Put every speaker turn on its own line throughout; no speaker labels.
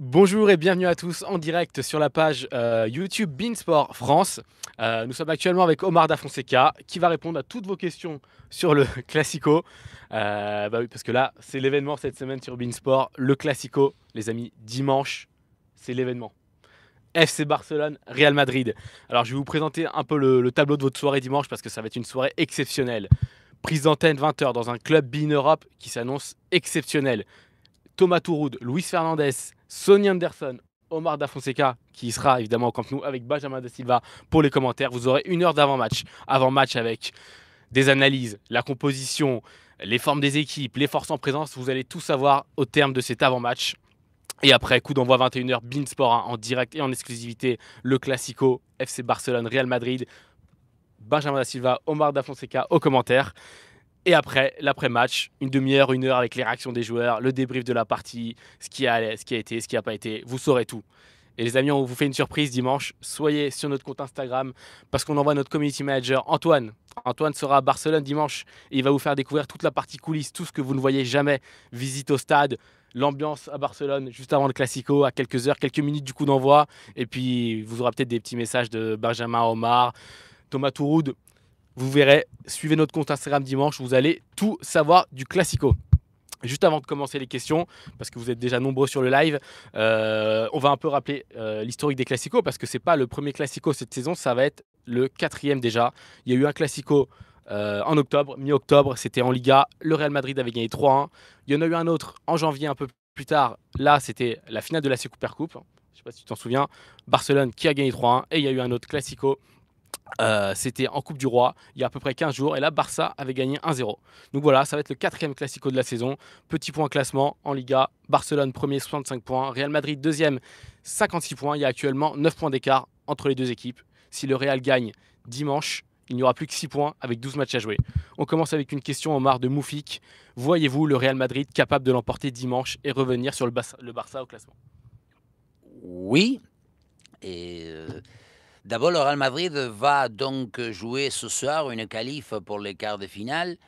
Bonjour et bienvenue à tous en direct sur la page euh, YouTube Beansport France. Euh, nous sommes actuellement avec Omar Da Fonseca qui va répondre à toutes vos questions sur le Classico. Euh, bah oui, parce que là, c'est l'événement cette semaine sur Beansport, le Classico. Les amis, dimanche, c'est l'événement. FC Barcelone, Real Madrid. Alors, je vais vous présenter un peu le, tableau de votre soirée dimanche parce que ça va être une soirée exceptionnelle. Prise d'antenne 20h dans un club Bean Europe qui s'annonce exceptionnel. Thomas Touroud, Luis Fernandez, Sonny Anderson, Omar Da Fonseca, qui sera évidemment au Camp avec Benjamin Da Silva pour les commentaires. Vous aurez une heure d'avant-match, avant-match avec des analyses, la composition, les formes des équipes, les forces en présence. Vous allez tout savoir au terme de cet avant-match. Et après, coup d'envoi 21h, Beansport en direct et en exclusivité, le Classico, FC Barcelone, Real Madrid. Benjamin Da Silva, Omar Da Fonseca aux commentaires. Et après, l'après-match, une demi-heure, une heure avec les réactions des joueurs, le débrief de la partie, ce qui a, été, ce qui n'a pas été. Vous saurez tout. Et les amis, on vous fait une surprise dimanche. Soyez sur notre compte Instagram parce qu'on envoie notre community manager Antoine. Antoine sera à Barcelone dimanche et il va vous faire découvrir toute la partie coulisse, tout ce que vous ne voyez jamais. Visite au stade, l'ambiance à Barcelone juste avant le Classico, à quelques heures, quelques minutes du coup d'envoi. Et puis, vous aurez peut-être des petits messages de Benjamin Omar, Thomas Touroud, vous verrez, suivez notre compte Instagram dimanche, vous allez tout savoir du classico. Juste avant de commencer les questions, parce que vous êtes déjà nombreux sur le live, euh, on va un peu rappeler euh, l'historique des classicos, parce que ce n'est pas le premier classico cette saison, ça va être le quatrième déjà. Il y a eu un classico euh, en octobre, mi-octobre, c'était en Liga, le Real Madrid avait gagné 3-1. Il y en a eu un autre en janvier un peu plus tard, là c'était la finale de la Supercoupe, je ne sais pas si tu t'en souviens, Barcelone qui a gagné 3-1, et il y a eu un autre classico euh, c'était en Coupe du Roi il y a à peu près 15 jours et là Barça avait gagné 1-0. Donc voilà, ça va être le quatrième classico de la saison. Petit point classement en Liga, Barcelone premier 65 points, Real Madrid deuxième 56 points. Il y a actuellement 9 points d'écart entre les deux équipes. Si le Real gagne dimanche, il n'y aura plus que 6 points avec 12 matchs à jouer. On commence avec une question Omar de Moufik. Voyez-vous le Real Madrid capable de l'emporter dimanche et revenir sur le, Barça, au classement Oui. Et euh,
D'abord, le Real Madrid va donc jouer ce soir une qualif pour les quarts de finale.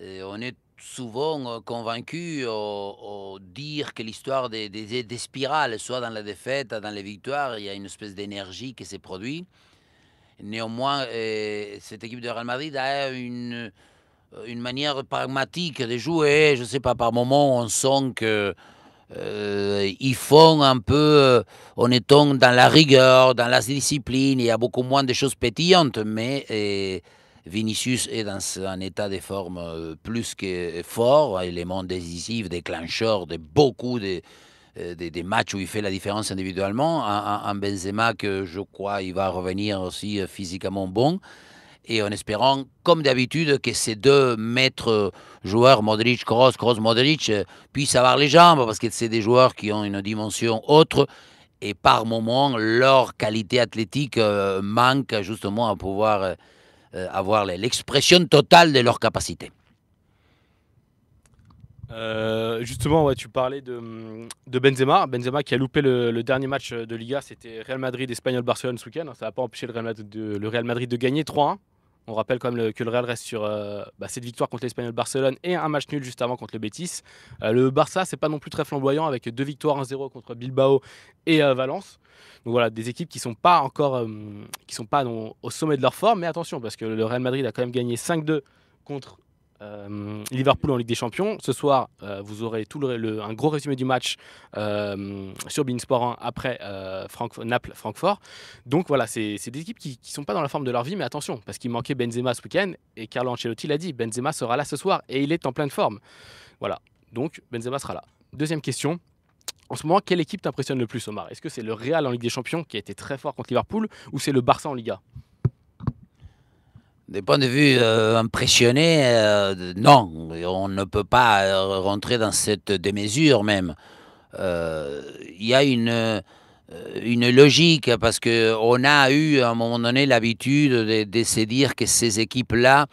Euh, on est souvent euh, convaincu au, dire que l'histoire des, des, spirales, soit dans la défaite, dans les victoires, il y a une espèce d'énergie qui s'est produit. Néanmoins, euh, cette équipe de Real Madrid a une, une manière pragmatique de jouer. Je ne sais pas, par moments, on sent que euh, ils font un peu euh, on en étant dans la rigueur, dans la discipline. Il y a beaucoup moins de choses pétillantes, mais eh, Vinicius est dans un état de forme euh, plus que fort, élément décisif, déclencheur de beaucoup de, des, matchs où il fait la différence individuellement. Un, un, Benzema que je crois il va revenir aussi physiquement bon et en espérant, comme d'habitude, que ces deux maîtres joueurs, Modric, Kroos, Kroos, Modric, euh, puissent avoir les jambes, parce que c'est des joueurs qui ont une dimension autre, et par moment, leur qualité athlétique euh, manque justement à pouvoir euh, avoir l'expression totale de leur capacité.
justement, tu parlais de, Benzema. Benzema qui a loupé le, dernier match de Liga, c'était Real Madrid, Espagnol, Barcelone ce week-end. Ça n'a pas empêché le le Real Madrid de gagner 3-1 on rappelle quand même que le Real reste sur cette euh, bah, victoire contre l'Espagnol Barcelone et un match nul juste avant contre le Betis. Euh, le Barça, c'est pas non plus très flamboyant avec deux victoires 1-0 contre Bilbao et euh, Valence. Donc voilà, des équipes qui sont pas encore qui sont pas au sommet de leur forme, mais attention parce que le Real Madrid a quand même gagné 5-2 contre euh, Liverpool en Ligue des Champions. Ce soir, euh, vous aurez un gros résumé du match euh, sur Beansport 1 après Naples-Francfort. Donc voilà, c'est des équipes qui ne sont pas dans la forme de leur vie, mais attention, parce qu'il manquait Benzema ce week-end, et Carlo Ancelotti l'a dit, Benzema sera là ce soir, et il est en pleine forme. Voilà, donc Benzema sera là. Deuxième question, en ce moment, quelle équipe t'impressionne le plus, Omar Est-ce que c'est le Real en Ligue des Champions qui a été très fort contre Liverpool ou c'est le Barça en Liga
des points de vue impressionné euh, impressionnés, euh, non, on ne peut pas euh, rentrer dans cette démesure même. Il y a une, une logique parce qu'on a eu à un moment donné l'habitude de, de, se dire que ces équipes-là,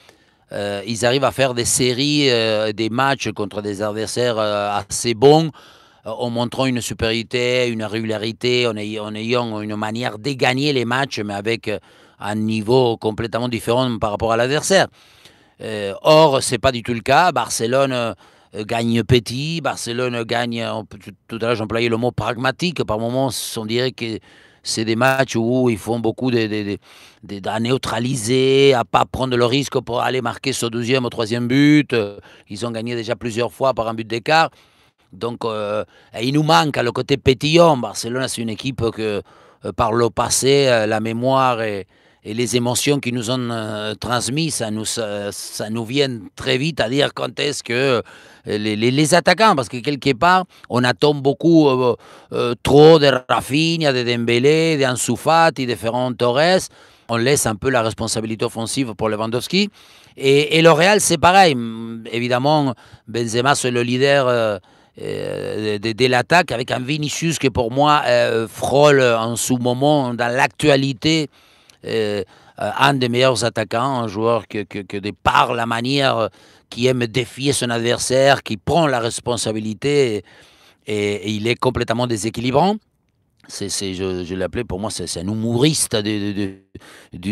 ils arrivent à faire des séries, des matchs contre des adversaires assez bons en montrant une supériorité, une régularité, en ayant, en ayant une manière de gagner les matchs, mais avec un niveau complètement différent par rapport à l'adversaire. Euh, or, c'est pas du tout le cas. Barcelone euh, gagne petit, Barcelone gagne, tout à l'heure j'employais le mot pragmatique, par moments on dirait que c'est des matchs où ils font beaucoup de, de, à neutraliser, à pas prendre le risque pour aller marquer ce deuxième ou troisième but. Euh, ils ont gagné déjà plusieurs fois par un but d'écart. Donc, euh, il nous manque le côté pétillant. Barcelone, c'est une équipe que, par le passé, la mémoire est et les émotions qui nous ont transmis euh, transmises, ça nous, ça, nous vient très vite à dire quand est-ce que euh, les, les, attaquants, parce que quelque part, on attend beaucoup euh, trop de Rafinha, de Dembélé, d'Ansoufat, de Ferran Torres. On laisse un peu la responsabilité offensive pour Lewandowski. Et, et le Real, c'est pareil. Évidemment, Benzema, c'est le leader de, de l'attaque, avec un Vinicius qui, pour moi, frôle en ce moment dans l'actualité euh, un des meilleurs attaquants, un joueur que, que, la manière euh, qui aime défier son adversaire, qui prend la responsabilité, et, il est complètement déséquilibrant. C'est, je, je l'appelais pour moi, c'est, un humouriste du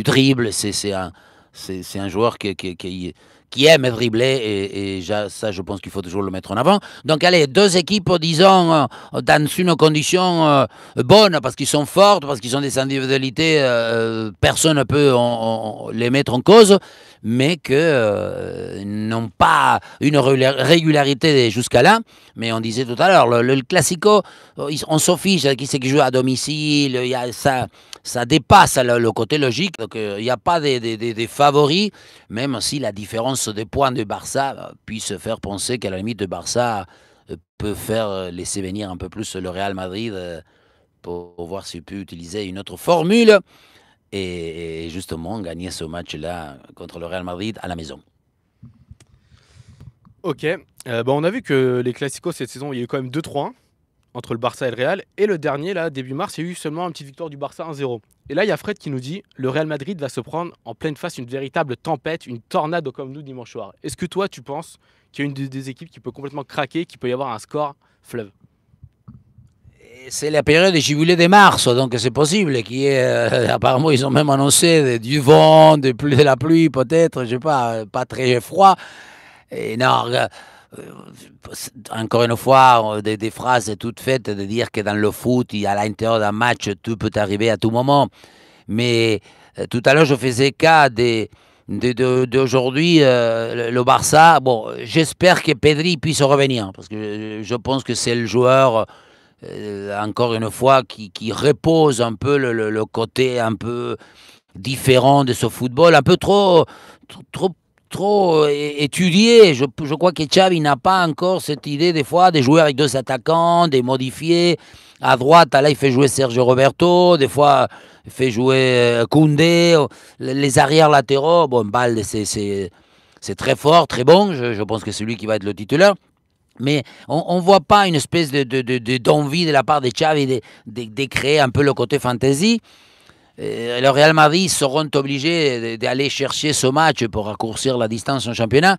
dribble, c'est, un, c'est, un joueur qui, qui, qui qui aime dribbler, et, ça, je pense qu'il faut toujours le mettre en avant. Donc, allez, deux équipes, disons, euh, dans une condition euh, bonne, parce qu'ils sont forts, parce qu'ils ont des individualités, euh, personne ne peut les mettre en cause mais que euh, n'ont pas une régularité jusqu'à là. Mais on disait tout à l'heure, le, classico, euh, on s'en fiche, qui c'est qui joue à domicile, ça, dépasse le, côté logique. Donc euh, il n'y a pas des de, favoris, même si la différence des points de Barça puisse faire penser qu'à la limite de Barça peut faire laisser venir un peu plus le Real Madrid pour voir s'il peut utiliser une autre formule et justement gagner ce match-là contre le Real Madrid à la maison.
Ok, euh, bah, on a vu que les Classicos cette saison, il y a eu quand même 2-3 hein, entre le Barça et le Real. Et le dernier, là, début mars, il y a eu seulement une petite victoire du Barça 1-0. Et là, il y a Fred qui nous dit le Real Madrid va se prendre en pleine face une véritable tempête, une tornade comme nous dimanche soir. Est-ce que toi, tu penses qu'il y a une des équipes qui peut complètement craquer, qui peut y avoir un score fleuve c'est la
période des jubilé de mars, donc c'est possible. Qui est, euh, apparemment, ils ont même annoncé du vent, de, de la pluie, peut-être, je sais pas, euh, pas très froid. Et euh, encore une fois, des, phrases toutes faites de dire que dans le foot, à l'intérieur d'un match, tout peut arriver à tout moment. Mais tout à l'heure, je faisais cas des d'aujourd'hui, le Barça, bon, j'espère que Pedri puisse revenir, parce que je pense que c'est le joueur euh, encore une fois, qui, repose un peu le, côté un peu différent de ce football, un peu trop, trop, trop euh, étudié. Je, crois que n'a pas encore cette idée des fois de jouer avec deux attaquants, des modifier. À droite, là, il fait jouer Sergio Roberto, des fois, il fait jouer euh, Koundé, les arrières latéraux. Bon, Balde, c'est très fort, très bon. Je, je pense que c'est lui qui va être le titulaire. Mais on ne voit pas une espèce de, d'envie de, la part de Xavi de, créer un peu le côté fantasy. Euh, le Real Madrid seront obligés d'aller chercher ce match pour raccourcir la distance en championnat.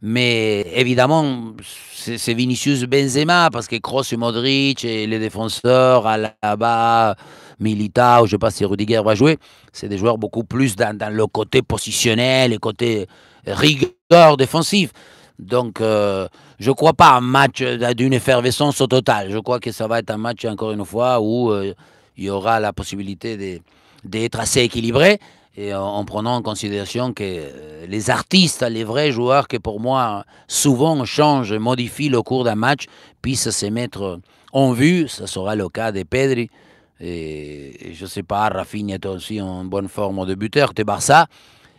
Mais évidemment, c'est Vinicius Benzema, parce que Kroos et Modric et les défenseurs, Alaba, ou je ne sais pas si Rudiger va jouer, c'est des joueurs beaucoup plus dans, le côté positionnel le côté rigueur défensif. Donc, euh, je ne crois pas à un match euh, d'une effervescence totale. Je crois que ça va être un match, encore une fois, où euh, il y aura la possibilité d'être assez équilibré. Et en, prenant en considération que les artistes, les vrais joueurs qui pour moi souvent changent, modifient le cours d'un match, puissent se mettre en vue. Ça sera le cas de Pedri. Et, je ne sais pas, Rafinha est aussi en bonne forme de buteur, es Barça.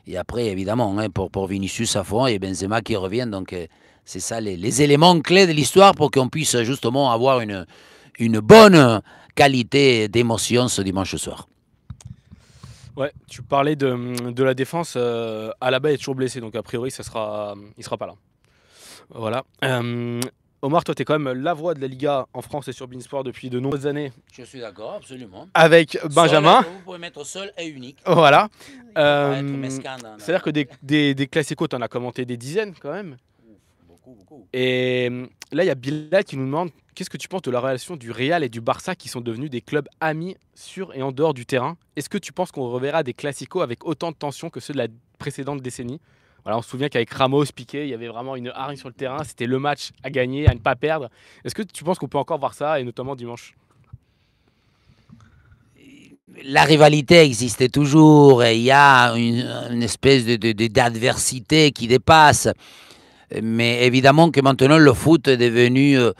Et après, évidemment, hein, pour, pour Vinicius à fond et Benzema qui revient. Donc, euh, c'est ça les, éléments clés de l'histoire pour qu'on puisse justement avoir une, une bonne qualité d'émotion ce dimanche soir.
Ouais, tu parlais de, la défense. la euh, Alaba est toujours blessé, donc a priori, ça sera, il sera pas là. Voilà. Euh, Omar, toi, tu es quand même la voix de la Liga en France et sur Beansport depuis de nombreuses années.
Je suis d'accord, absolument. Avec Benjamin. vous pouvez mettre seul et unique. Voilà.
Euh, hein, c'est-à-dire que des, des, classicos, tu en as commenté des dizaines quand même. Beaucoup, beaucoup. Et euh, là, il y a Bilal qui nous demande qu'est-ce que tu penses de la relation du Real et du Barça qui sont devenus des clubs amis sur et en dehors du terrain Est-ce que tu penses qu'on reverra des classicos avec autant de tension que ceux de la précédente décennie on se souvient qu'avec Ramos, Piqué, il y avait vraiment une hargne sur le terrain. C'était le match à gagner, à ne pas perdre. Est-ce que tu penses qu'on peut encore voir ça, et notamment dimanche la rivalité
existait toujours et il y a une, espèce d'adversité de, qui dépasse. Mais évidemment que maintenant le foot est devenu euh,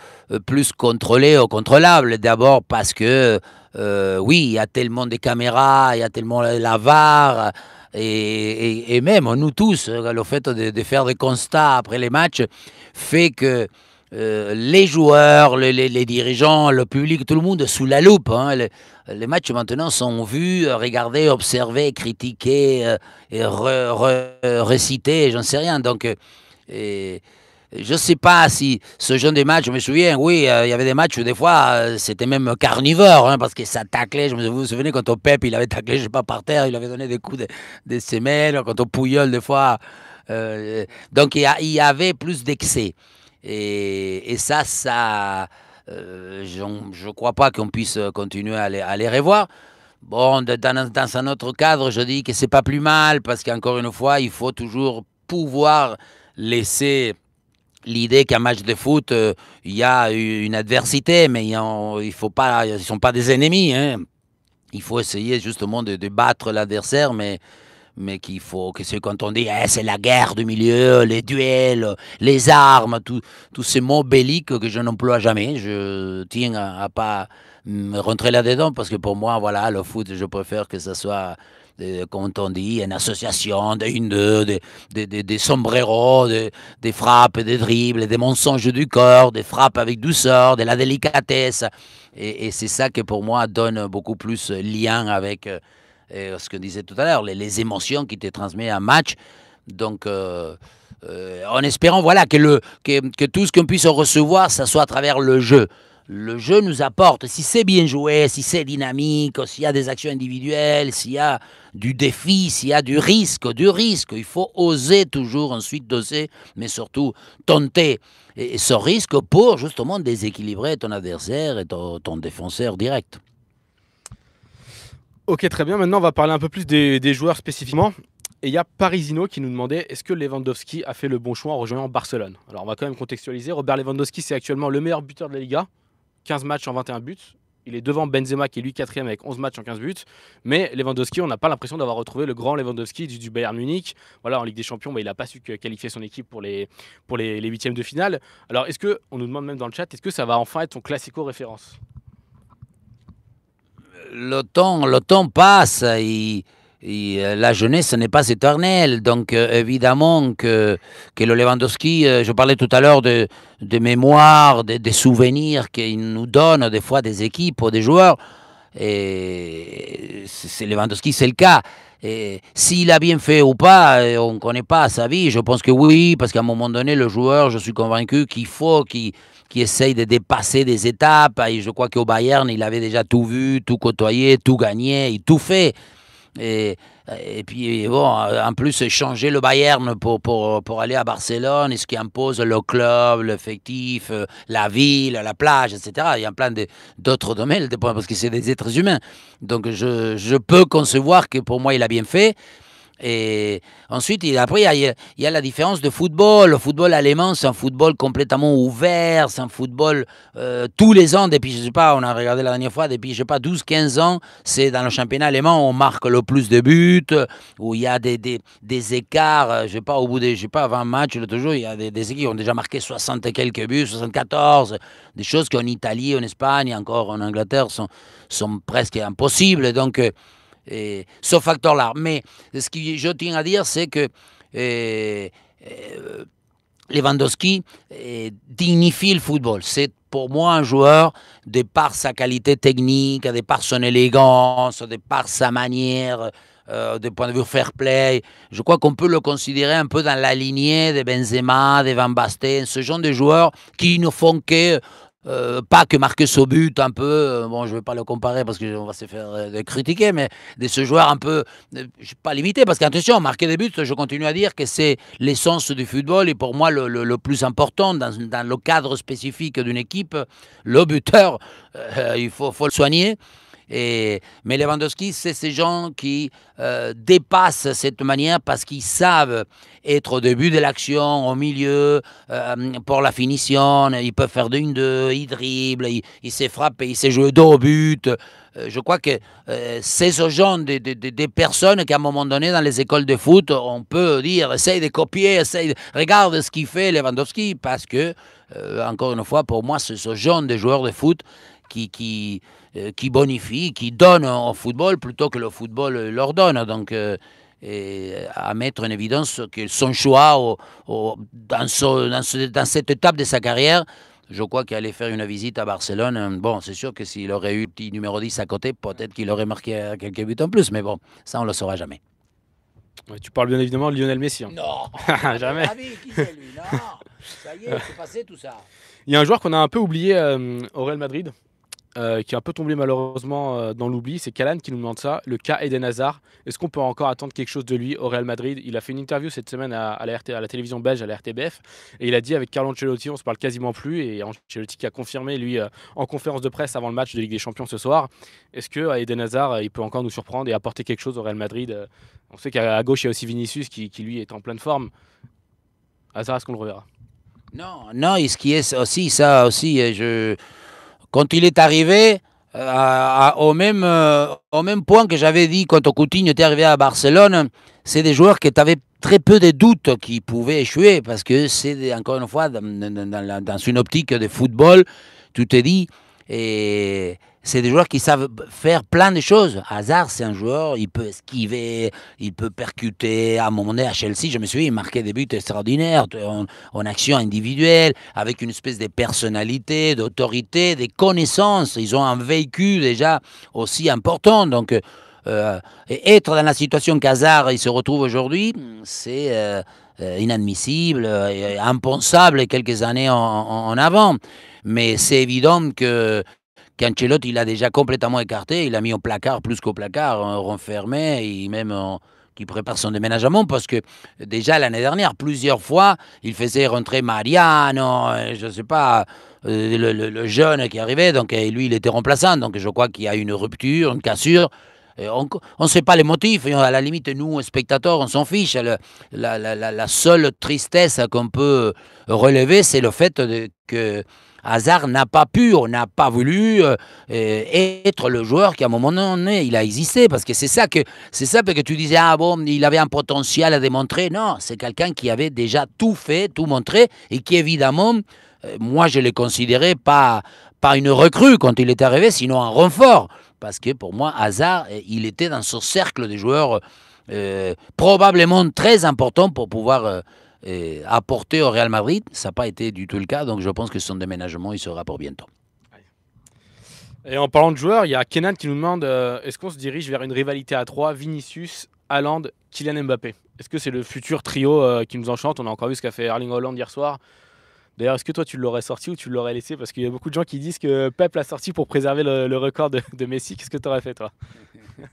plus contrôlé ou contrôlable. D'abord parce que, euh, oui, il y a tellement de caméras, il y a tellement la VAR. Et, même nous tous, euh, le fait de, faire des constats après les matchs fait que euh, les joueurs, les, dirigeants, le public, tout le monde sous la loupe. Hein. les, matchs maintenant sont vus, euh, regardés, observés, critiqués, récités, j'en sais rien. Donc, je ne sais pas si ce genre de match, je me souviens, oui, euh, il y avait des matchs où des fois euh, c'était même carnivore, hein, parce que ça taclait. Je vous vous souvenez quand au Pep, il avait taclé, je sais pas, par terre, il avait donné des coups de, de semelles, quand au Pouilleul des fois. Euh, donc il y, avait plus d'excès. Et, ça, ça. je ne crois pas qu'on puisse continuer à les, les revoir. Bon, dans, dans, un autre cadre, je dis que c'est pas plus mal, parce qu'encore une fois, il faut toujours pouvoir laisser l'idée qu'un match de foot, euh, il y a une adversité, mais ils ne sont pas des ennemis. Hein. Il faut essayer justement de, battre l'adversaire, mais, mais qu'il faut que c'est quand on dit eh, c'est la guerre du milieu, les duels, les armes, tous ces mots belliques que je n'emploie jamais. Je tiens à, ne pas rentrer là-dedans parce que pour moi, voilà, le foot, je préfère que ce soit comme on dit, une association, des une, des sombreros, des frappes, des dribbles, des mensonges du corps, des frappes avec douceur, de la délicatesse. Et, c'est ça qui, pour moi, donne beaucoup plus lien avec euh, ce que disait tout à l'heure, les, les, émotions qui te transmet un match. Donc, euh, euh, en espérant voilà, que, le, que, que tout ce qu'on puisse recevoir, ça soit à travers le jeu le jeu nous apporte, si c'est bien joué, si c'est dynamique, s'il y a des actions individuelles, s'il y a du défi, s'il y a du risque, du risque, il faut oser toujours ensuite doser, mais surtout tenter ce risque pour justement déséquilibrer ton adversaire et ton, défenseur direct.
Ok, très bien. Maintenant, on va parler un peu plus des, joueurs spécifiquement. Et il y a Parisino qui nous demandait est-ce que Lewandowski a fait le bon choix en rejoignant Barcelone Alors, on va quand même contextualiser. Robert Lewandowski, c'est actuellement le meilleur buteur de la Liga. 15 matchs en 21 buts. Il est devant Benzema qui est lui quatrième avec 11 matchs en 15 buts. Mais Lewandowski, on n'a pas l'impression d'avoir retrouvé le grand Lewandowski du, Bayern Munich. Voilà, en Ligue des Champions, bah, il n'a pas su qualifier son équipe pour les pour les, huitièmes de finale. Alors, est-ce que on nous demande même dans le chat, est-ce que ça va enfin être son classico référence
Le temps, le temps passe. Euh, la jeunesse n'est pas éternelle. Donc, euh, évidemment, que, que le Lewandowski, euh, je parlais tout à l'heure de, de mémoire, des souvenirs qu'il nous donne des fois des équipes ou des joueurs. Et c'est Lewandowski, c'est le cas. S'il a bien fait ou pas, on ne connaît pas sa vie. Je pense que oui, parce qu'à un moment donné, le joueur, je suis convaincu qu'il faut qu'il essaye de dépasser des étapes. Et je crois qu'au Bayern, il avait déjà tout vu, tout côtoyé, tout gagné, et tout fait. Et, et puis, bon, en plus, changer le Bayern pour, aller à Barcelone, ce qui impose le club, l'effectif, la ville, la plage, etc. Il y a plein d'autres domaines, parce que c'est des êtres humains. Donc, je, je peux concevoir que pour moi, il a bien fait. Et eh, ensuite, il, après, il y, a, il y, la différence de football. Le football allemand, c'est un football complètement ouvert, c'est un football euh, tous les ans, depuis, je sais pas, on a regardé la dernière fois, depuis, je sais pas, 12-15 ans, c'est dans le championnat allemand, on marque le plus de buts, où il y a des, écarts, euh, je sais pas, au bout de, je sais pas, 20 matchs, le toujours, il y a des, équipes qui ont déjà marqué 60 et quelques buts, 74, des choses qu'en Italie, en Espagne, encore en Angleterre, sont, sont presque impossibles. Donc, euh, ce facteur-là. Mais ce que je tiens à dire, c'est que euh, euh, Lewandowski euh, dignifie le football. C'est pour moi un joueur, de par sa qualité technique, de par son élégance, de par sa manière, du de point de vue fair play, je crois qu'on peut le considérer un peu dans la lignée de Benzema, de Van Basten, ce genre de joueurs qui ne font que euh, pas que Marcus au but, un peu, euh, bon, je ne vais pas le comparer parce qu'on va se faire euh, critiquer, mais de ce joueur un peu, pas limité, parce qu'attention, marquer des buts, je continue à dire que c'est l'essence du football et pour moi le, plus important dans, le cadre spécifique d'une équipe, le buteur, il faut le soigner mais Lewandowski, c'est ces gens qui euh, dépassent cette manière parce qu'ils savent être au début de l'action, au milieu, euh, pour la finition. Ils peuvent faire d'une, deux, ils dribblent, ils, il s'est et ils se jouent deux au but. Euh, je crois que euh, c'est ce genre de, de, de, à personnes qu'à un moment donné, dans les écoles de foot, on peut dire essaye de copier, essaye regarde ce qu'il fait Lewandowski, parce que, euh, encore une fois, pour moi, c'est ce genre de joueurs de foot qui, qui, qui bonifie, qui donne au football plutôt que le football leur donne. Donc, et à mettre en évidence que son choix dans, dans, dans, cette étape de sa carrière je crois qu'il allait faire une visite à Barcelone. Bon, c'est sûr que s'il aurait eu le petit numéro 10 à côté, peut-être qu'il aurait marqué euh, quelques buts en plus, mais bon,
ça, on ne le saura jamais. tu parles bien évidemment de Lionel Messi. Non Jamais Il y a un joueur qu'on a un peu oublié euh, au Real Madrid, euh, qui est un peu tombé malheureusement euh, dans l'oubli, c'est Kalan qui nous demande ça. Le cas Eden Hazard, est-ce qu'on peut encore attendre quelque chose de lui au Real Madrid Il a fait une interview cette semaine à, la RT, à, la télévision belge, à la RTBF, et il a dit avec Carlo Ancelotti, on se parle quasiment plus, et Ancelotti qui a confirmé, lui, euh, en conférence de presse avant le match de Ligue des Champions ce soir, est-ce que Eden Hazard, il peut encore nous surprendre et apporter quelque chose au Real Madrid On sait qu'à gauche, il y a aussi Vinicius qui, qui, lui, est en pleine forme. Hazard, est-ce qu'on le reverra
Non, non, et ce qui est aussi, ça aussi, je quand il est arrivé euh, à, au, même, euh, au même point que j'avais dit quand Coutinho était arrivé à Barcelone, c'est des joueurs qui avaient très peu de doutes qui pouvaient échouer parce que c'est encore une fois dans, une optique de football, tu est dit. et c'est des joueurs qui savent faire plein de choses. Hazard, c'est un joueur, il peut esquiver, il peut percuter. À un moment donné, à Chelsea, je me suis dit, il marquait des buts extraordinaires en, action individuelle, avec une espèce de personnalité, d'autorité, des connaissances. Ils ont un vécu déjà aussi important. Donc, euh, être dans la situation qu'Hazard il se retrouve aujourd'hui, c'est euh, euh, inadmissible, impensable quelques années en avant. Mais c'est évident que qu'Ancelotti l'a déjà complètement écarté. Il l'a mis au placard, plus qu'au placard, renfermé, et même qui prépare son déménagement parce que déjà l'année dernière, plusieurs fois, il faisait rentrer Mariano, euh, je ne sais pas, euh, le, le, jeune qui arrivait, donc lui il était remplaçant, donc je crois qu'il y a une rupture, une cassure euh, on ne sait pas les motifs. Hein, à la limite, nous, spectateurs, on s'en fiche. La, seule tristesse qu'on peut relever, c'est le fait que Hazard n'a pas pu, on n'a pas voulu euh, être le joueur qui à un moment donné il a existé parce que c'est ça que c'est ça que tu disais ah bon il avait un potentiel à démontrer non c'est quelqu'un qui avait déjà tout fait tout montré et qui évidemment euh, moi je l'ai considéré pas pas une recrue quand il est arrivé sinon un renfort parce que pour moi, Hazard, euh, il était dans ce cercle des joueurs euh, probablement très important pour pouvoir euh, apporter au Real Madrid. Ça n'a pas été du tout le cas, donc je pense que son déménagement, il sera pour bientôt.
Et en parlant de joueurs, il y a Kenan qui nous demande est-ce qu'on se dirige vers une rivalité à trois Vinicius, Haaland, Kylian Mbappé Est-ce que c'est le futur trio qui nous enchante On a encore vu ce qu'a fait Erling Haaland hier soir. D'ailleurs, est-ce que toi, tu l'aurais sorti ou tu l'aurais laissé Parce qu'il y a beaucoup de gens qui disent que Pepe l'a sorti pour préserver le, record de, Messi. Qu'est-ce que tu aurais fait, toi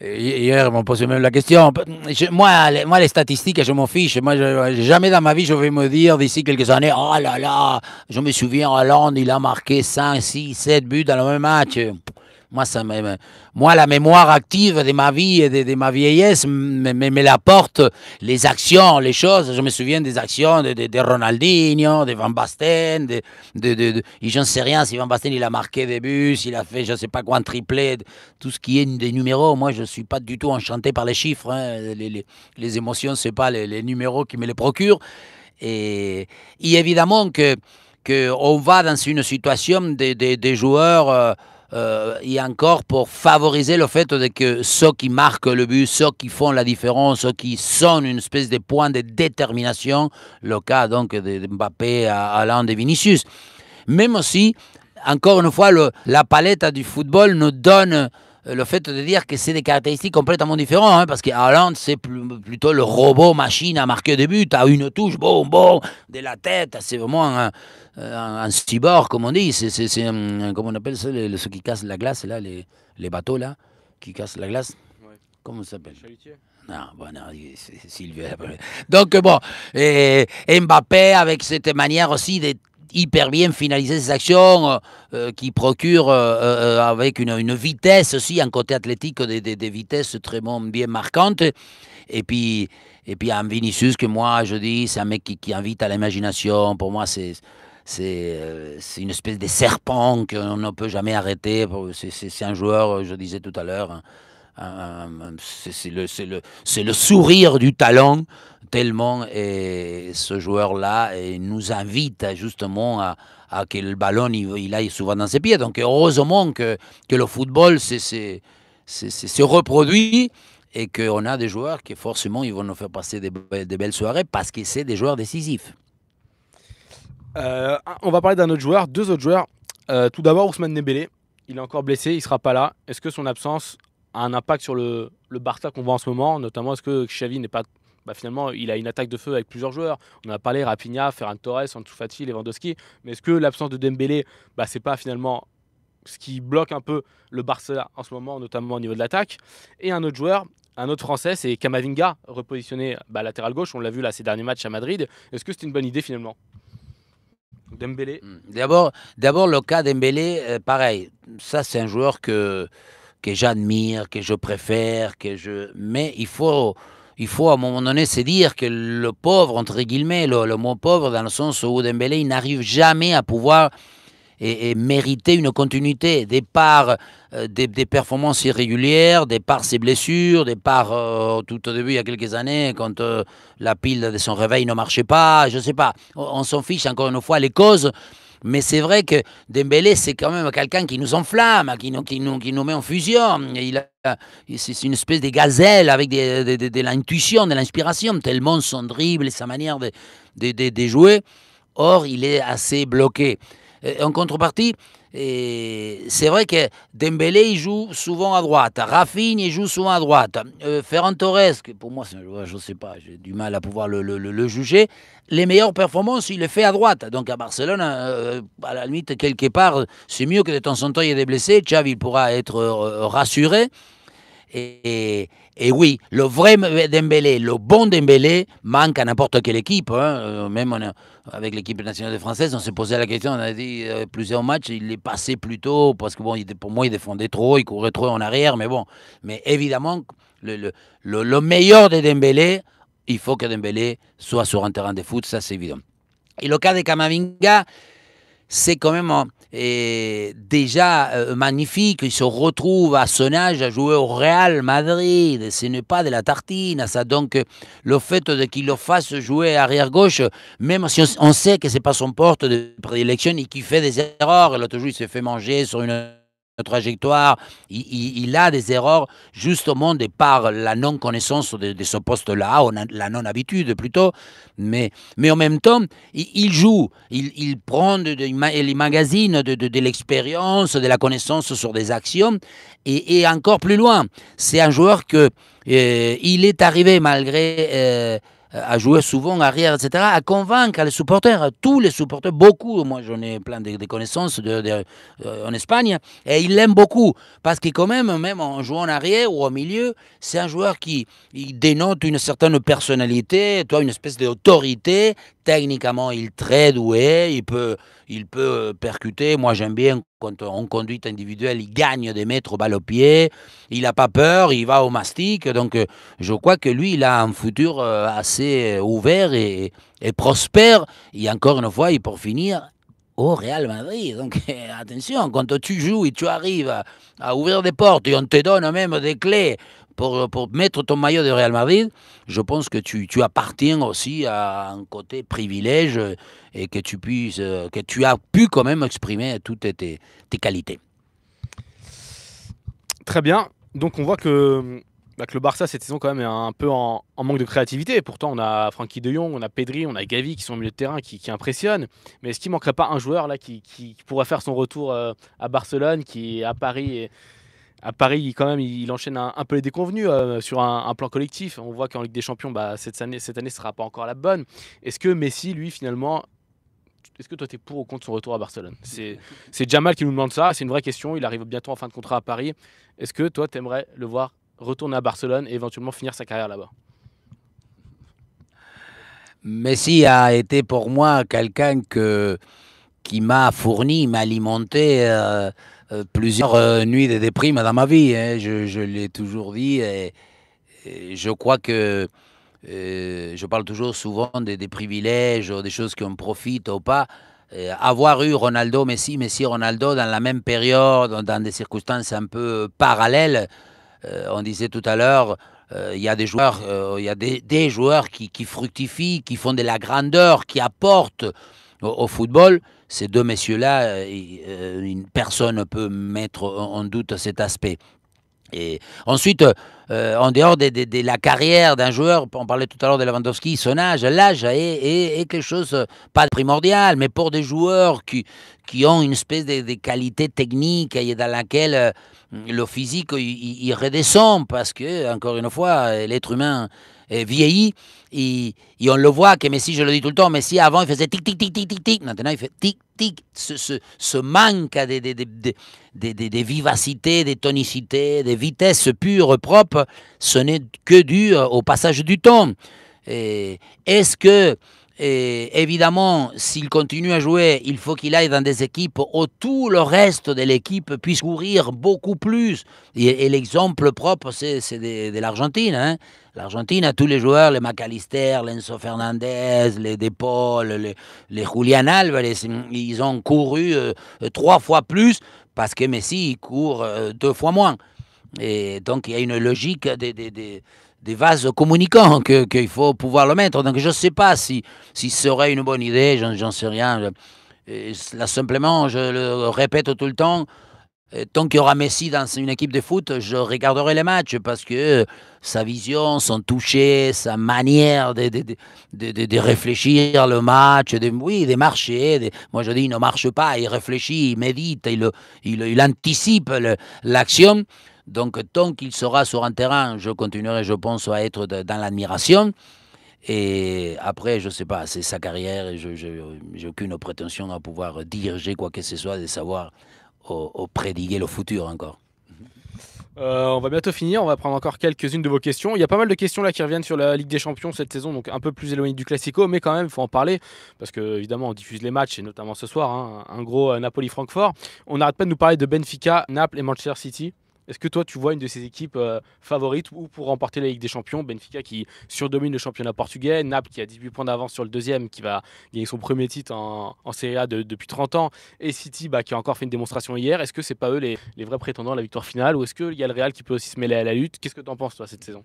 Hier, ils m'ont posé même la question. moi, les, moi, les statistiques, je m'en fiche. Moi, jamais dans ma vie, je vais me dire d'ici quelques années, oh là là, je me souviens, Hollande, il a marqué 5, 6, 7 buts dans le même match. Moi, ça moi, la mémoire active de ma vie et de, ma vieillesse me, me, porte. porte les actions, les choses. Je me souviens des actions de, de, Ronaldinho, de Van Basten, de, de, je ne sais rien si Van Basten il a marqué des buts, il a fait je ne sais pas quoi, un triplé, tout ce qui est des numéros. Moi, je ne suis pas du tout enchanté par les chiffres. Hein. Les, les, les, émotions, ce n'est pas les, les, numéros qui me les procurent. Et, évidemment que qu'on va dans une situation des, joueurs... Euh, euh, et encore pour favoriser le fait que ceux qui marquent le but, ceux qui font la différence, ceux qui sont une espèce de point de détermination, le cas donc de Mbappé, à Alain de Vinicius. Même aussi, encore une fois, la palette du football nous donne le fait de dire que c'est des caractéristiques complètement différentes, hein, parce que c'est plutôt le robot machine à marquer des buts, à une touche, bon, bon, de la tête, c'est vraiment un, un, comme on dit, c'est, comment on appelle ça, ceux qui cassent la glace, là, les, les bateaux, là, qui cassent la glace, comment ça s'appelle non, bon, non, Sylvie. Donc, bon, et Mbappé, avec cette manière aussi de hyper bien finaliser ses actions, euh, euh, qui procure euh, avec une, vitesse aussi, un côté athlétique, des, des, des vitesses très bien marquantes. Et puis, et puis un Vinicius que moi, je dis, c'est un mec qui, invite à l'imagination. Pour moi, c'est c'est une espèce de serpent qu'on ne peut jamais arrêter. C'est un joueur, je disais tout à l'heure. Hein, euh, euh, c'est le, sourire du talent, tellement ce joueur-là nous invite hein, justement à, que le ballon il, aille souvent dans ses pieds. Donc heureusement que, que le football se reproduit et qu'on a des joueurs qui forcément ils vont nous faire passer des, belles soirées parce
que c'est des joueurs décisifs. Euh, on va parler d'un autre joueur, deux autres joueurs. tout d'abord Ousmane Nebelé il est encore blessé, il sera pas là. Est-ce que son absence a un impact sur le, le Barça qu'on voit en ce moment, notamment est-ce que Xavi n'est pas bah, finalement, il a une attaque de feu avec plusieurs joueurs. On a parlé Rapinha, Ferran Torres, Antoufati, Lewandowski. Mais est-ce que l'absence de Dembélé, bah, c'est pas finalement ce qui bloque un peu le Barça en ce moment, notamment au niveau de l'attaque Et un autre joueur, un autre Français, c'est Kamavinga, repositionné bah, latéral gauche. On l'a vu là ces derniers matchs à Madrid. Est-ce que c'est une bonne idée finalement Dembélé D'abord, d'abord
le cas Dembélé, euh, pareil. Ça, c'est un joueur que que j'admire, que je préfère, que je... Mais il faut, il faut à un moment donné se dire que le pauvre, entre guillemets, le, mot pauvre, dans le sens où Dembélé, il n'arrive jamais à pouvoir et, mériter une continuité, des parts euh, des, performances irrégulières, des parts ses blessures, des parts euh, tout au début il y a quelques années quand euh, la pile de son réveil ne marchait pas, je ne sais pas. on s'en fiche encore une fois les causes. Mais c'est vrai que Dembélé, c'est quand même quelqu'un qui nous enflamme, qui nous, qui nous, met en fusion. Il c'est une espèce de gazelle avec des, de, l'intuition, de l'inspiration, tellement son dribble et sa manière de, de jouer. Or, il est assez bloqué. Euh, en contrepartie, et c'est vrai que Dembélé, il joue souvent à droite. Rafinha, il joue souvent à droite. Euh, Ferran Torres, pour moi, je ne sais pas, j'ai du mal à pouvoir le, le, juger. Les meilleures performances, il les fait à droite. Donc à Barcelone, euh, à la limite, quelque part, c'est mieux que de temps en temps, il y blessé, des blessés. Xavi il pourra être euh, rassuré. et et eh oui, le vrai Dembélé, le bon Dembélé, manque à n'importe quelle équipe. Hein. Euh, même avec l'équipe nationale française, on s'est posé la question, on a dit euh, plusieurs matchs, il est passé plus tôt, parce que bon, pour moi, il défendait trop, il courait trop en arrière, mais bon. Mais évidemment, le, le, meilleur de Dembélé, il faut que Dembélé soit sur un terrain de foot, ça c'est évident. Et le cas de Kamavinga, c'est quand même et déjà euh, magnifique. Il se retrouve à son âge à jouer au Real Madrid. Ce n'est pas de la tartine, ça. Donc, euh, le fait de qu'il le fasse jouer arrière-gauche, même si on, sait que ce n'est pas son porte de prédilection et qu'il fait des erreurs. L'autre jour, il s'est fait manger sur une trajectoire, il, a des erreurs justement de par la non-connaissance de, ce poste-là, la non-habitude plutôt, mais, mais en même temps, il, joue, il, prend de, les magazines de, l'expérience, de la connaissance sur des actions, et, encore plus loin, c'est un joueur que euh, il est arrivé malgré... Euh, à euh, jouer souvent en arrière, etc., à convaincre les supporters, tous les supporters, beaucoup. Moi, j'en ai plein de, connaissances de, euh, en Espagne, et ils l'aiment beaucoup, parce qu'il quand même, même en jouant en arrière ou au milieu, c'est un joueur qui il dénote une certaine personnalité, toi, une espèce d'autorité. Techniquement, il est très doué, il peut il peut euh, percuter. Moi, j'aime bien quand en conduite individuelle, il gagne des mètres au balle au pied, il n'a pas peur, il va au mastic. Donc, euh, je crois que lui, il a un futur euh, assez ouvert et, prospère. Et encore une fois, il pour finir, au Real Madrid. Donc eh, attention, quand tu joues et tu arrives à, ouvrir des portes et on te donne même des clés pour, pour, mettre ton maillot de Real Madrid, je pense que tu, tu, appartiens aussi à un côté privilège et que tu, puisses, que tu as pu quand même exprimer toutes tes, tes qualités.
Très bien. Donc on voit que bah, que le Barça cette saison quand même est un peu en, manque de créativité. Pourtant, on a Francky De Jong, on a Pedri, on a Gavi qui sont au milieu de terrain, qui, impressionnent. Mais est-ce qu'il manquerait pas un joueur là qui, pourrait faire son retour euh, à Barcelone, qui est à Paris et, à Paris, quand même, il enchaîne un, peu les déconvenus euh, sur un, plan collectif. On voit qu'en Ligue des Champions, bah, cette année, cette année, sera pas encore la bonne. Est-ce que Messi, lui, finalement, est-ce que toi, tu es pour ou contre son retour à Barcelone C'est Jamal qui nous demande ça. C'est une vraie question. Il arrive bientôt en fin de contrat à Paris. Est-ce que toi, tu aimerais le voir retourner à Barcelone et éventuellement finir sa carrière là-bas.
Messi a été pour moi quelqu'un que, qui m'a fourni, m'a alimenté euh, euh, plusieurs euh, nuits de déprime dans ma vie. Hein. Je, l'ai toujours dit. Et, je crois que je parle toujours souvent des, des privilèges, des choses qu'on profite ou pas. avoir eu Ronaldo, Messi, Messi, Ronaldo dans la même période, dans des circonstances un peu parallèles, euh, on disait tout à l'heure, euh, il y a des joueurs, euh, il y a des, joueurs qui, fructifient, qui font de la grandeur, qui apportent au, football. Ces deux messieurs-là, personne ne peut mettre en doute cet aspect. Et ensuite, en dehors de, la carrière d'un joueur, on parlait tout à l'heure de Lewandowski, son âge, l'âge est, quelque chose, pas primordial, mais pour des joueurs qui, qui ont une espèce de, de qualité technique et dans laquelle le physique, il, redescend parce que, encore une fois, l'être humain vieillit et, et, on le voit que si je le dis tout le temps, si avant il faisait tic tic tic tic tic tic, maintenant il fait tic tic, ce, ce, manque de, des vivacité, de tonicité, de vitesse pure, propre, ce n'est que dû au passage du temps. Est-ce que et eh, évidemment, s'il continue à jouer, il faut qu'il aille dans des équipes où tout le reste de l'équipe puisse courir beaucoup plus. Et, l'exemple propre, c'est de, de l'Argentine. Hein. L'Argentine a tous les joueurs, les McAllister, l'Enzo Fernandez, les De Paul, les, Julian Alvarez, ils ont couru euh, trois fois plus parce que Messi il court euh, deux fois moins. Et donc il y a une logique des des vases communicants qu'il faut pouvoir le mettre. Donc je ne sais pas si, si serait une bonne idée, j'en sais rien. là, simplement, je le répète tout le temps, euh, tant qu'il y aura Messi dans une équipe de foot, je regarderai les matchs parce que euh, sa vision, son toucher, sa manière de, de, réfléchir le match, de, oui, de marcher. moi, je dis, il ne marche pas, il réfléchit, il médite, il, il, il anticipe l'action. Donc, tant qu'il sera sur un terrain, je continuerai, je pense, à être dans l'admiration. Et après, je ne sais pas, c'est sa carrière et je n'ai aucune prétention à pouvoir diriger quoi que ce soit, de savoir au, prédiguer le futur encore.
Euh, on va bientôt finir, on va prendre encore quelques-unes de vos questions. Il y a pas mal de questions là qui reviennent sur la Ligue des Champions cette saison, donc un peu plus éloignée du Classico, mais quand même, il faut en parler, parce que évidemment, on diffuse les matchs, et notamment ce soir, hein, un gros euh, Napoli-Francfort. On n'arrête pas de nous parler de Benfica, Naples et Manchester City. Est-ce que toi, tu vois une de ces équipes euh, favorites ou pour remporter la Ligue des Champions Benfica qui surdomine le championnat portugais, Naples qui a 18 points d'avance sur le deuxième, qui va gagner son premier titre en, série Serie A depuis 30 ans, et City bah, qui a encore fait une démonstration hier. Est-ce que c'est pas eux les, vrais prétendants à la victoire finale ou est-ce qu'il y a le Real qui peut aussi se mêler à la lutte Qu'est-ce que tu en penses, toi, cette saison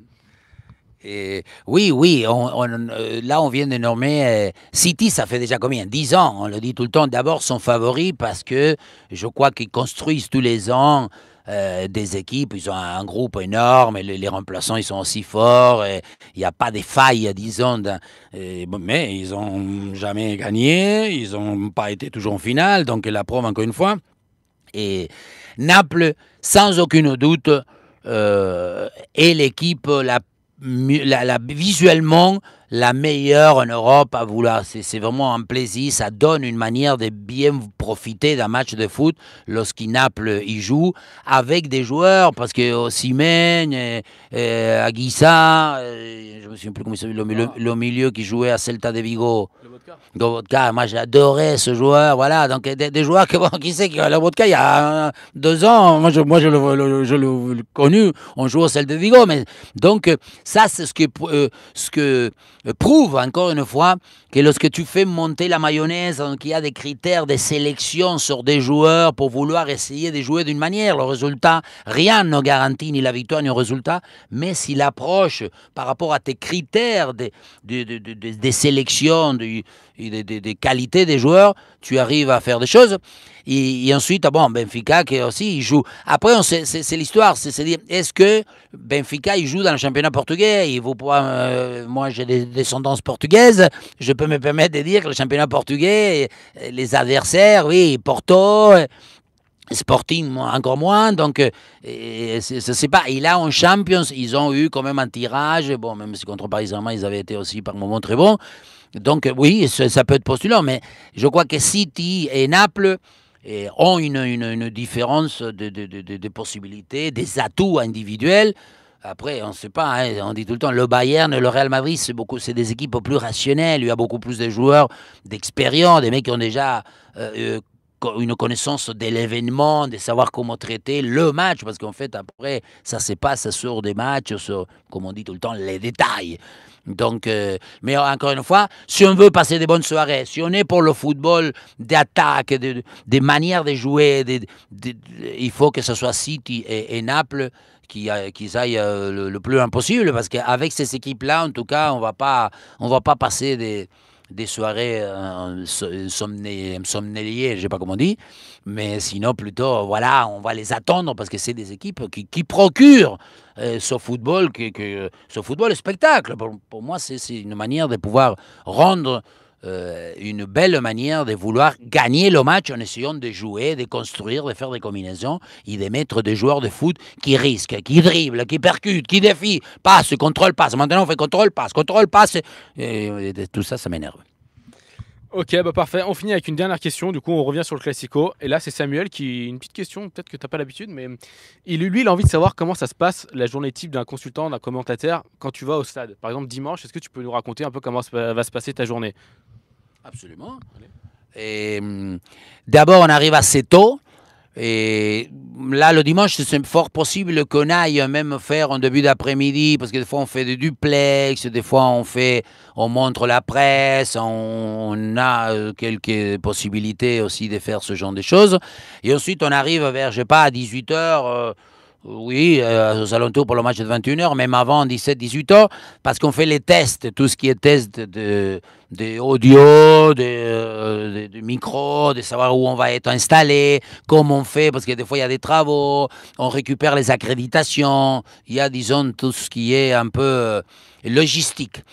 oui, oui, euh, là on vient de nommer euh, City, ça fait déjà combien 10 ans, on le dit tout le temps. D'abord, son favori parce que je crois qu'ils construisent tous les ans euh, des équipes. Ils ont un, groupe énorme et les, remplaçants, ils sont aussi forts. Il n'y a pas des failles, disons. mais ils n'ont jamais gagné. Ils n'ont pas été toujours en finale. Donc la preuve, encore une fois. Et Naples, sans aucun doute, euh, est l'équipe la la, visuellement la meilleure en Europe à vouloir. C'est vraiment un plaisir. Ça donne une manière de bien profiter d'un match de foot lorsqu'il Naples y joue avec des joueurs parce que à oh, eh, eh, Aguissa, eh, je me souviens plus comment il s'appelle, le, le, milieu qui jouait à Celta de Vigo votre cas, moi j'adorais ce joueur. Voilà, donc des, joueurs que, qui sait la Vodka il y a deux ans, moi je, moi, je le, je le connu, on joue au celle de Vigo. Mais, donc ça, c'est ce que, euh, ce que euh, prouve encore une fois que lorsque tu fais monter la mayonnaise, donc hein, il y a des critères, des sélections sur des joueurs pour vouloir essayer de jouer d'une manière. Le résultat, rien ne garantit ni la victoire ni le résultat, mais si l'approche par rapport à tes critères des, des, des, des sélections, du, des, qualités des joueurs, tu arrives à faire des choses. Et, ensuite, ah bon, Benfica qui aussi, il joue. Après, on c'est l'histoire, c'est est dire, est-ce que Benfica, il joue dans le championnat portugais il euh, Moi, j'ai des descendances portugaises, je peux me permettre de dire que le championnat portugais, les adversaires, oui, Porto... Sporting encore moins, donc ne euh, c'est pas. il a en Champions, ils ont eu quand même un tirage, bon, même si contre Paris Saint-Germain ils avaient été aussi par moments très bons, donc oui, ça peut être postulant, mais je crois que City et Naples eh, ont une, différence de, possibilités, des atouts individuels. Après, on ne sait pas, hein, on dit tout le temps, le Bayern le Real Madrid, c'est beaucoup, c'est des équipes plus rationnelles, il y a beaucoup plus de joueurs d'expérience, des mecs qui ont déjà euh, euh, une connaissance de l'événement, de savoir comment traiter le match, parce qu'en fait, après, ça se passe sur des matchs, sur, comme on dit tout le temps, les détails. Donc, euh, mais encore une fois, si on veut passer des bonnes soirées, si on est pour le football d'attaque, des de, de manières de jouer, il faut que ce soit City et, Naples qui, euh, aillent euh, le, plus loin possible, parce qu'avec ces équipes-là, en tout cas, on va pas, on va pas passer des des soirées euh, je ne je sais pas comment on dit, mais sinon plutôt, voilà, on va les attendre parce que c'est des équipes qui, qui procurent euh, ce football, que, ce football spectacle. Pour, pour moi, c'est une manière de pouvoir rendre euh, une belle manière de vouloir gagner le match en essayant de jouer, de construire, de faire des combinaisons et de mettre des joueurs de foot qui risquent, qui dribblent, qui percutent, qui défient, passe, contrôle, passe. Maintenant, on fait contrôle, passe, contrôle, passe. Et, et tout ça, ça
m'énerve. Ok, bah parfait. On finit avec une dernière question. Du coup, on revient sur le classico. Et là, c'est Samuel qui. Une petite question, peut-être que t'as pas l'habitude, mais il, lui, il a envie de savoir comment ça se passe la journée type d'un consultant, d'un commentateur quand tu vas au stade. Par exemple, dimanche, est-ce que tu peux nous raconter un peu comment va se passer ta journée Absolument. Et
hum, d'abord, on arrive assez tôt. Et là, le dimanche, c'est fort possible qu'on aille même faire en début d'après-midi, parce que des fois on fait des duplex, des fois on fait, on montre la presse, on, a euh, quelques possibilités aussi de faire ce genre de choses. Et ensuite, on arrive vers, je sais pas, à 18h. Oui, euh, aux alentours pour le match de 21h, même avant 17-18h, parce qu'on fait les tests, tout ce qui est test de, de audio, euh, de, micro, de savoir où on va être installé, comment on fait, parce que des fois il y a des travaux, on récupère les accréditations, il y a, disons, tout ce qui est un peu euh, logistique.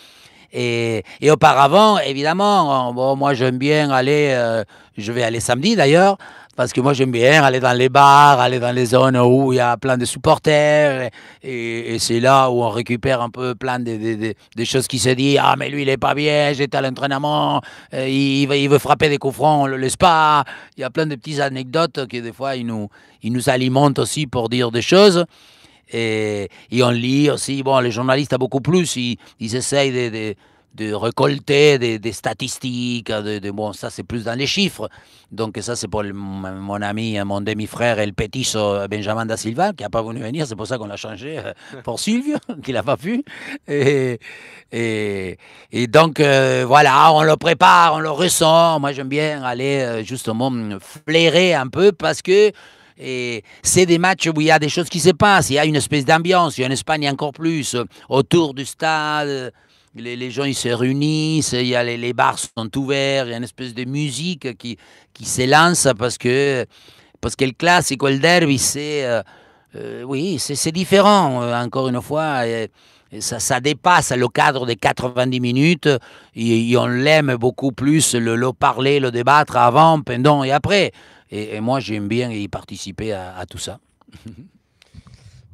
Et, auparavant, évidemment, moi j'aime bien aller, je vais aller samedi d'ailleurs, parce que moi, j'aime bien aller dans les bars, aller dans les zones où il y a plein de supporters. Et, c'est là où on récupère un peu plein de, choses qui se disent Ah, mais lui, il n'est pas bien, j'étais à l'entraînement, euh, il, veut, frapper des coffrons. On on le laisse pas. Il y a plein de petites anecdotes qui, des fois, ils nous, nous alimentent aussi pour dire des choses. Et, on lit aussi, bon, les journalistes, beaucoup plus, ils essayent de de récolter des, statistiques. De, bon, ça, c'est plus dans les chiffres. Donc, ça, c'est pour mon ami, mon demi-frère, le petit Benjamin da Silva, qui n'a pas voulu venir. C'est pour ça qu'on l'a changé euh, pour Silvio, qui l'a pas vu. Et, et, et donc, euh, voilà, on le prépare, on le ressent. Moi, j'aime bien aller euh, justement flairer un peu parce que et c'est des matchs où il y a des choses qui se passent, il y a une espèce d'ambiance, il y en Espagne encore plus, autour du stade, les, gens ils se réunissent, il y les, bars sont ouverts, il y a une espèce de musique qui, qui s'élance parce que, parce que le classique, le derby, c'est euh, euh, oui, c'est différent, euh, encore une fois. Et, ça, ça, dépasse le cadre des 90 minutes et, on l'aime beaucoup plus, le, le, parler, le débattre avant, pendant et après. Et, moi, j'aime bien y participer à, tout ça.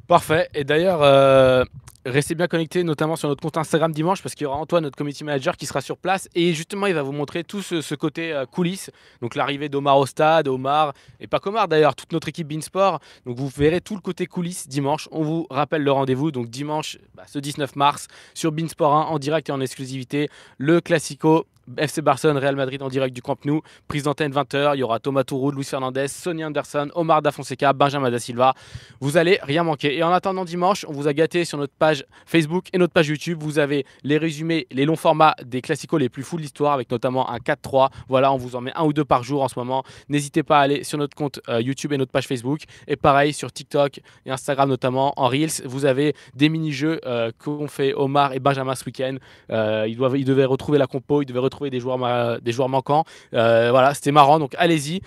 Parfait. Et d'ailleurs, Restez bien connectés, notamment sur notre compte Instagram dimanche, parce qu'il y aura Antoine, notre community manager, qui sera sur place. Et justement, il va vous montrer tout ce, côté euh, coulisses. Donc, l'arrivée d'Omar au stade, Omar, et pas qu'Omar d'ailleurs, toute notre équipe Beansport. Donc, vous verrez tout le côté coulisses dimanche. On vous rappelle le rendez-vous. Donc, dimanche, bah, ce 19 mars, sur Beansport 1, en direct et en exclusivité, le Classico FC Barcelone, Real Madrid en direct du Camp Nou. Prise d'antenne 20h. Il y aura Thomas Touroud Luis Fernandez, Sonny Anderson, Omar Da Fonseca, Benjamin Da Silva. Vous allez rien manquer. Et en attendant dimanche, on vous a gâté sur notre page Facebook et notre page YouTube. Vous avez les résumés, les longs formats des classicos les plus fous de l'histoire avec notamment un 4-3. Voilà, on vous en met un ou deux par jour en ce moment. N'hésitez pas à aller sur notre compte euh, YouTube et notre page Facebook. Et pareil sur TikTok et Instagram notamment en Reels. Vous avez des mini-jeux qu'on euh, qu'ont fait Omar et Benjamin ce week-end. Euh, ils, doivent, ils devaient retrouver la compo, ils devaient trouver des joueurs, des joueurs manquants. Euh, voilà, c'était marrant, donc allez-y.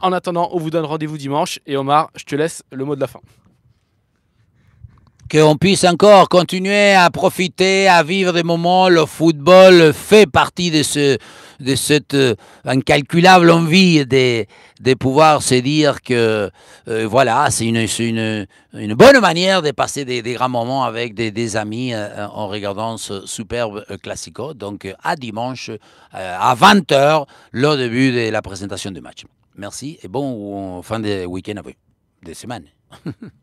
En attendant, on vous donne rendez-vous dimanche. Et Omar, je te laisse le mot de la fin
qu'on puisse encore continuer à profiter, à vivre des moments. Le football fait partie de, ce, de cette euh, incalculable envie de, de pouvoir se dire que euh, voilà, c'est une, une, une, bonne manière de passer des, grands moments avec des, amis euh, en regardant ce superbe classico. Donc à dimanche à 20h, le début de la présentation du match. Merci et bon fin de week-end à vous, de semaine.